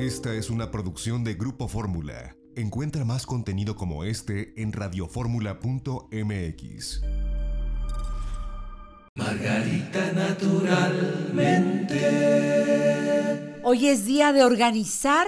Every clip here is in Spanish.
Esta es una producción de Grupo Fórmula. Encuentra más contenido como este en radioformula.mx. Margarita naturalmente. Hoy es día de organizar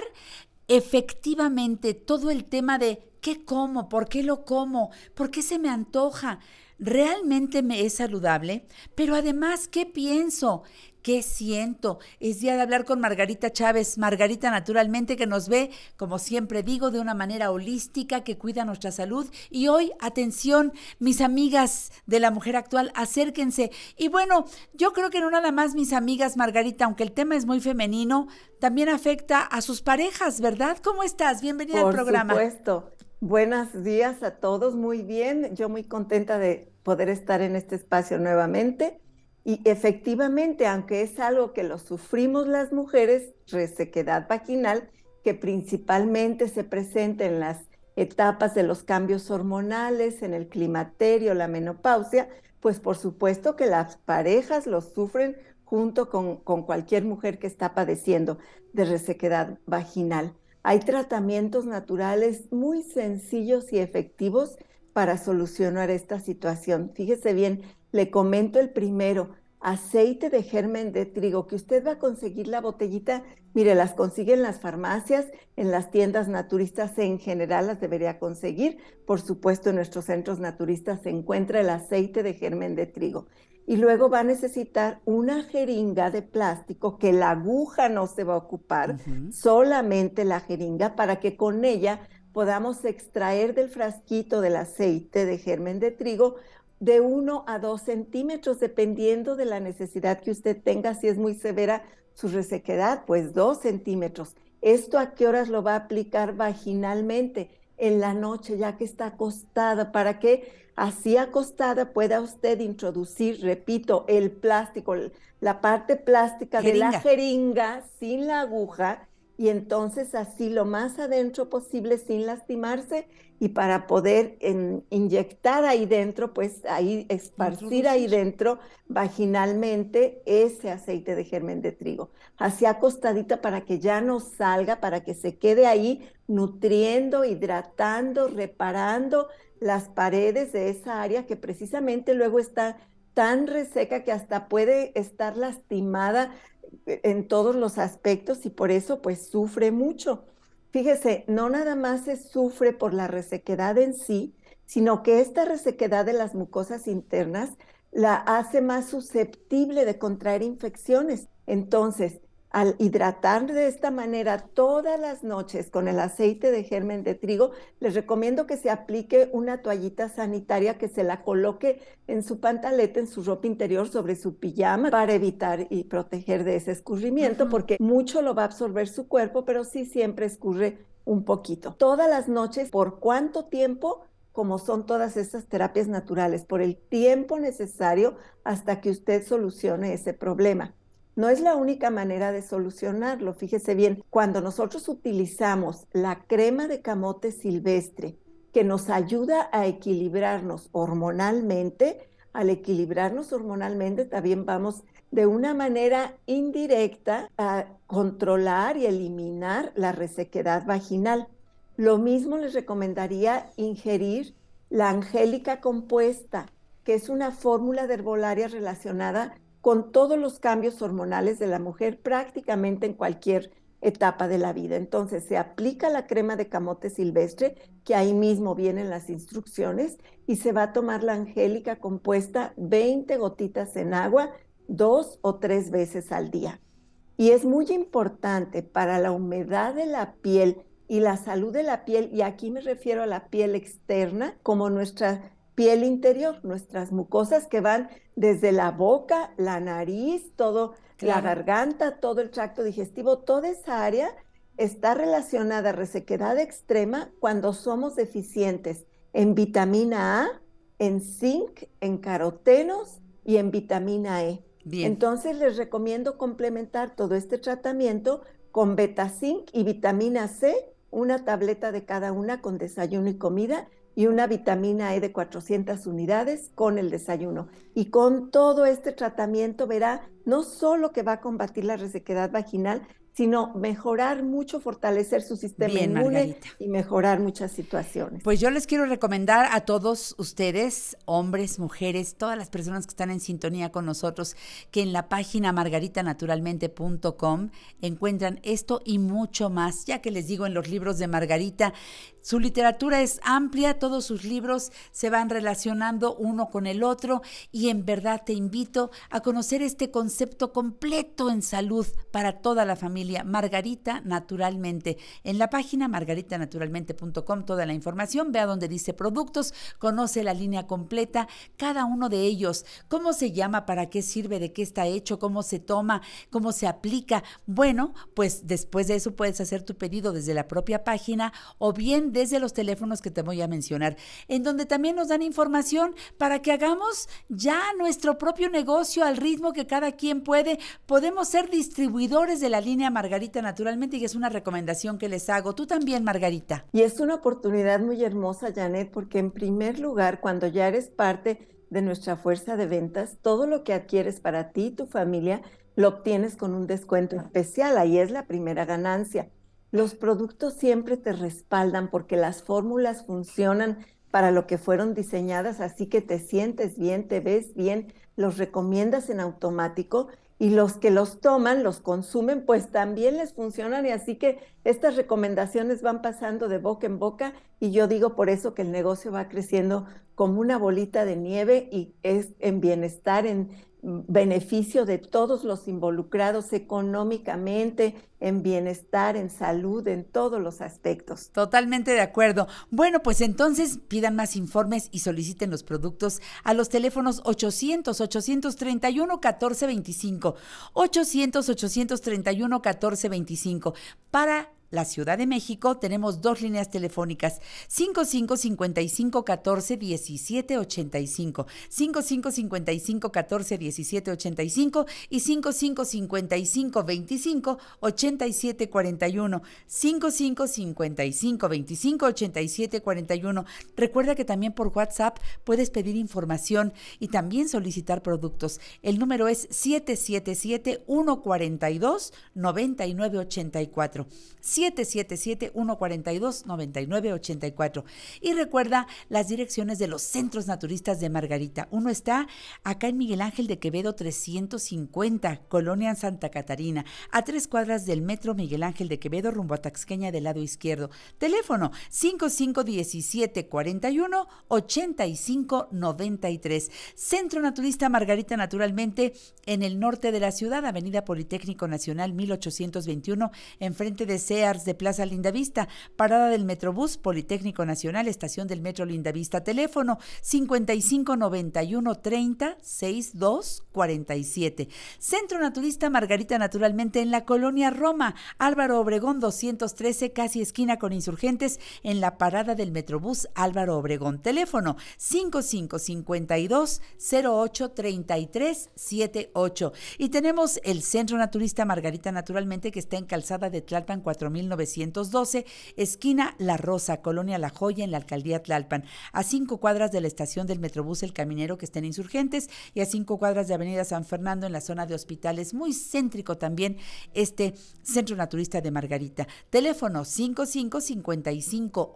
efectivamente todo el tema de qué como, por qué lo como, por qué se me antoja, realmente me es saludable, pero además, ¿qué pienso? ¿Qué siento? Es día de hablar con Margarita Chávez. Margarita, naturalmente, que nos ve, como siempre digo, de una manera holística, que cuida nuestra salud. Y hoy, atención, mis amigas de la mujer actual, acérquense. Y bueno, yo creo que no nada más mis amigas, Margarita, aunque el tema es muy femenino, también afecta a sus parejas, ¿verdad? ¿Cómo estás? Bienvenida al programa. Por supuesto. Buenos días a todos. Muy bien. Yo muy contenta de poder estar en este espacio nuevamente y efectivamente, aunque es algo que lo sufrimos las mujeres, resequedad vaginal, que principalmente se presenta en las etapas de los cambios hormonales, en el climaterio, la menopausia, pues por supuesto que las parejas lo sufren junto con, cualquier mujer que está padeciendo de resequedad vaginal. Hay tratamientos naturales muy sencillos y efectivos para solucionar esta situación. Fíjese bien, le comento el primero, aceite de germen de trigo, que usted va a conseguir la botellita, mire, las consigue en las farmacias, en las tiendas naturistas en general las debería conseguir. Por supuesto, en nuestros centros naturistas se encuentra el aceite de germen de trigo. Y luego va a necesitar una jeringa de plástico que la aguja no se va a ocupar, solamente la jeringa para que con ella podamos extraer del frasquito del aceite de germen de trigo de 1 a 2 centímetros, dependiendo de la necesidad que usted tenga. Si es muy severa su resequedad, pues 2 centímetros. ¿Esto a qué horas lo va a aplicar vaginalmente? En la noche, ya que está acostada, para que así acostada pueda usted introducir, repito, el plástico, la parte plástica de la jeringa sin la aguja y entonces así lo más adentro posible sin lastimarse y para poder en, inyectar ahí dentro, pues ahí esparcir ahí dentro vaginalmente ese aceite de germen de trigo, Así acostadita para que ya no salga, para que se quede ahí nutriendo, hidratando, reparando las paredes de esa área que precisamente luego está tan reseca que hasta puede estar lastimada e-, en todos los aspectos y por eso pues sufre mucho. Fíjese, no nada más se sufre por la resequedad en sí, sino que esta resequedad de las mucosas internas la hace más susceptible de contraer infecciones. Entonces, al hidratar de esta manera todas las noches con el aceite de germen de trigo, les recomiendo que se aplique una toallita sanitaria que se la coloque en su pantaleta, en su ropa interior, sobre su pijama, para evitar y proteger de ese escurrimiento, porque mucho lo va a absorber su cuerpo, pero sí siempre escurre un poquito. Todas las noches, ¿por cuánto tiempo? como son todas estas terapias naturales, por el tiempo necesario hasta que usted solucione ese problema. No es la única manera de solucionarlo, fíjese bien, cuando nosotros utilizamos la crema de camote silvestre que nos ayuda a equilibrarnos hormonalmente, al equilibrarnos hormonalmente también vamos de una manera indirecta a controlar y eliminar la resequedad vaginal. Lo mismo les recomendaría ingerir la angélica compuesta, que es una fórmula de herbolaria relacionada con todos los cambios hormonales de la mujer prácticamente en cualquier etapa de la vida. Entonces se aplica la crema de camote silvestre, que ahí mismo vienen las instrucciones, y se va a tomar la angélica compuesta 20 gotitas en agua dos o tres veces al día. Y es muy importante para la humedad de la piel y la salud de la piel, y aquí me refiero a la piel externa, como nuestra piel interior, nuestras mucosas que van desde la boca, la nariz, todo la garganta, todo el tracto digestivo, toda esa área está relacionada a resequedad extrema cuando somos deficientes en vitamina A, en zinc, en carotenos y en vitamina E. Entonces les recomiendo complementar todo este tratamiento con beta zinc y vitamina C, una tableta de cada una con desayuno y comida y una vitamina E de 400 unidades con el desayuno. Y con todo este tratamiento verá no solo que va a combatir la resequedad vaginal, sino mejorar mucho, fortalecer su sistema inmune y mejorar muchas situaciones. Pues yo les quiero recomendar a todos ustedes, hombres, mujeres, todas las personas que están en sintonía con nosotros, que en la página margaritanaturalmente.com encuentran esto y mucho más, ya que les digo en los libros de Margarita su literatura es amplia, todos sus libros se van relacionando uno con el otro y en verdad te invito a conocer este concepto completo en salud para toda la familia, Margarita Naturalmente. En la página margaritanaturalmente.com toda la información, vea donde dice productos, conoce la línea completa, cada uno de ellos, cómo se llama, para qué sirve, de qué está hecho, cómo se toma, cómo se aplica. Bueno, pues después de eso puedes hacer tu pedido desde la propia página o bien desde los teléfonos que te voy a mencionar, en donde también nos dan información para que hagamos ya nuestro propio negocio al ritmo que cada quien puede. Podemos ser distribuidores de la línea Margarita naturalmente y es una recomendación que les hago. Tú también, Margarita. Y es una oportunidad muy hermosa, Janet, porque en primer lugar, cuando ya eres parte de nuestra fuerza de ventas, todo lo que adquieres para ti y tu familia lo obtienes con un descuento especial. Ahí es la primera ganancia los productos siempre te respaldan porque las fórmulas funcionan para lo que fueron diseñadas, así que te sientes bien, te ves bien, los recomiendas en automático y los que los toman, los consumen, pues también les funcionan y así que estas recomendaciones van pasando de boca en boca y yo digo por eso que el negocio va creciendo como una bolita de nieve y es en bienestar, en, beneficio de todos los involucrados económicamente, en bienestar, en salud, en todos los aspectos. Totalmente de acuerdo. Bueno, pues entonces pidan más informes y soliciten los productos a los teléfonos 800-831-1425, 800-831-1425 para la Ciudad de México, tenemos dos líneas telefónicas: 5555 14 1785 85, 14 17 85 y 5555 25 87 41, 25 87 41. Recuerda que también por WhatsApp puedes pedir información y también solicitar productos. El número es 777 142 9984. 777-142-9984. Y recuerda las direcciones de los centros naturistas de Margarita. Uno está acá en Miguel Ángel de Quevedo 350, Colonia Santa Catarina, a tres cuadras del Metro Miguel Ángel de Quevedo rumbo a Taxqueña del lado izquierdo. Teléfono 5517 41 8593. Centro Naturista Margarita Naturalmente en el norte de la ciudad, Avenida Politécnico Nacional 1821, enfrente de CEA de Plaza Lindavista, parada del Metrobús Politécnico Nacional, estación del Metro Lindavista, teléfono 5591 30 Centro Naturista Margarita Naturalmente en la colonia Roma, Álvaro Obregón 213, casi esquina con insurgentes, en la parada del Metrobús Álvaro Obregón, teléfono 5552 08 Y tenemos el Centro Naturista Margarita Naturalmente que está en Calzada de Tlalpan 4000 1912, esquina La Rosa, Colonia La Joya, en la alcaldía Tlalpan, a cinco cuadras de la estación del Metrobús El Caminero, que estén Insurgentes, y a cinco cuadras de Avenida San Fernando, en la zona de hospitales, muy céntrico también este centro naturista de Margarita. Teléfono 55 55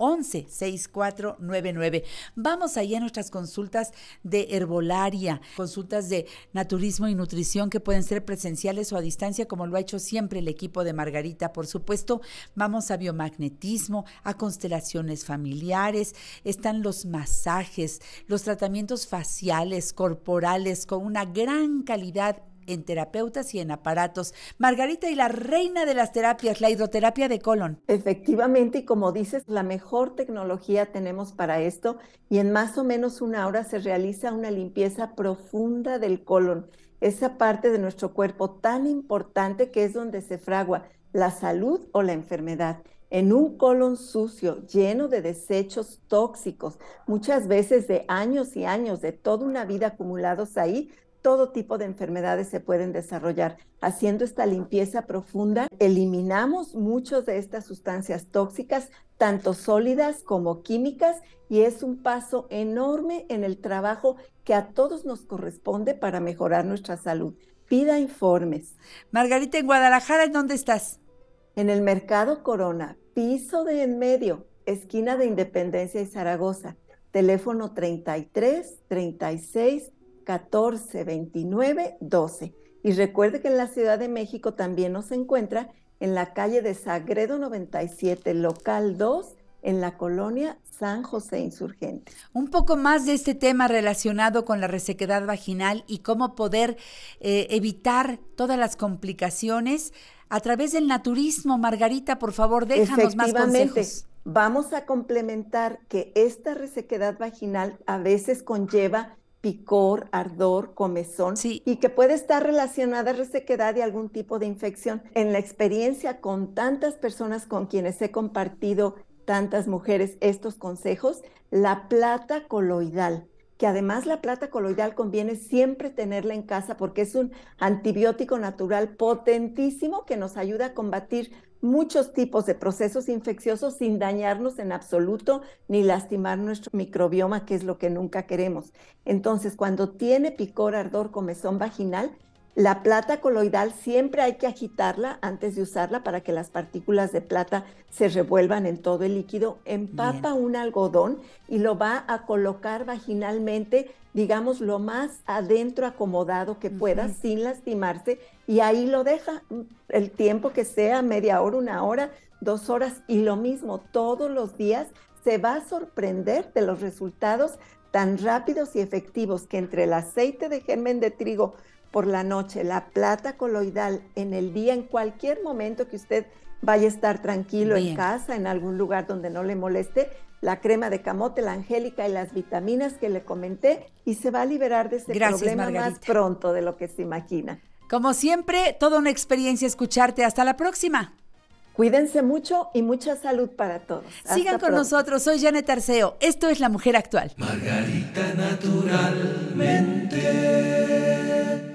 Vamos allá a nuestras consultas de herbolaria, consultas de naturismo y nutrición que pueden ser presenciales o a distancia, como lo ha hecho siempre el equipo de Margarita. Por supuesto, vamos a biomagnetismo, a constelaciones familiares, están los masajes, los tratamientos faciales, corporales, con una gran calidad en terapeutas y en aparatos. Margarita y la reina de las terapias, la hidroterapia de colon. Efectivamente, y como dices, la mejor tecnología tenemos para esto y en más o menos una hora se realiza una limpieza profunda del colon, esa parte de nuestro cuerpo tan importante que es donde se fragua la salud o la enfermedad. En un colon sucio, lleno de desechos tóxicos, muchas veces de años y años, de toda una vida acumulados ahí, todo tipo de enfermedades se pueden desarrollar. Haciendo esta limpieza profunda, eliminamos muchas de estas sustancias tóxicas, tanto sólidas como químicas, y es un paso enorme en el trabajo que a todos nos corresponde para mejorar nuestra salud. Pida informes. Margarita, en Guadalajara, ¿en dónde estás? en el Mercado Corona, piso de en medio, esquina de Independencia y Zaragoza, teléfono 33 36 14 29 12. Y recuerde que en la Ciudad de México también nos encuentra en la calle de Sagredo 97, local 2, en la colonia San José Insurgente. Un poco más de este tema relacionado con la resequedad vaginal y cómo poder eh, evitar todas las complicaciones a través del naturismo. Margarita, por favor, déjanos más consejos. Vamos a complementar que esta resequedad vaginal a veces conlleva picor, ardor, comezón y que puede estar relacionada a resequedad y algún tipo de infección. En la experiencia con tantas personas con quienes he compartido tantas mujeres estos consejos, la plata coloidal que además la plata coloidal conviene siempre tenerla en casa porque es un antibiótico natural potentísimo que nos ayuda a combatir muchos tipos de procesos infecciosos sin dañarnos en absoluto ni lastimar nuestro microbioma, que es lo que nunca queremos. Entonces, cuando tiene picor, ardor, comezón vaginal, la plata coloidal siempre hay que agitarla antes de usarla para que las partículas de plata se revuelvan en todo el líquido. Empapa un algodón y lo va a colocar vaginalmente, digamos, lo más adentro acomodado que pueda sin lastimarse y ahí lo deja el tiempo que sea, media hora, una hora, dos horas y lo mismo todos los días se va a sorprender de los resultados tan rápidos y efectivos que entre el aceite de germen de trigo por la noche, la plata coloidal en el día, en cualquier momento que usted vaya a estar tranquilo en casa, en algún lugar donde no le moleste, la crema de camote, la angélica y las vitaminas que le comenté y se va a liberar de ese problema más pronto de lo que se imagina. Como siempre, toda una experiencia escucharte. Hasta la próxima. Cuídense mucho y mucha salud para todos. Sigan con nosotros. Soy Janet Arceo. Esto es La Mujer Actual. Margarita Naturalmente.